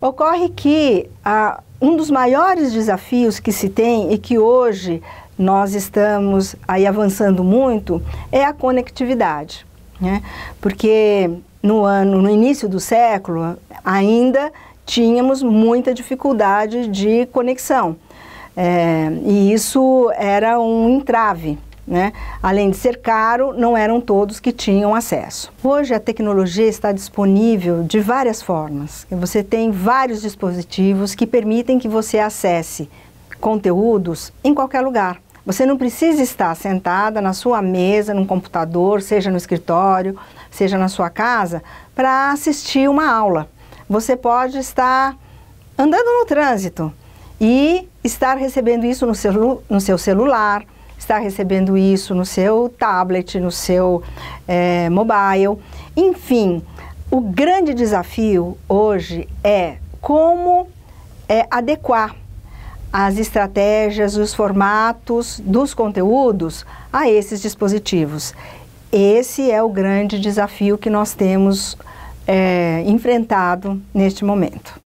Ocorre que ah, um dos maiores desafios que se tem e que hoje nós estamos aí avançando muito é a conectividade, né? Porque no ano, no início do século, ainda tínhamos muita dificuldade de conexão. É, e isso era um entrave. Né? Além de ser caro, não eram todos que tinham acesso. Hoje a tecnologia está disponível de várias formas. Você tem vários dispositivos que permitem que você acesse conteúdos em qualquer lugar. Você não precisa estar sentada na sua mesa, num computador, seja no escritório, seja na sua casa, para assistir uma aula. Você pode estar andando no trânsito e estar recebendo isso no, celu no seu celular está recebendo isso no seu tablet, no seu é, mobile. Enfim, o grande desafio hoje é como é, adequar as estratégias, os formatos dos conteúdos a esses dispositivos. Esse é o grande desafio que nós temos é, enfrentado neste momento.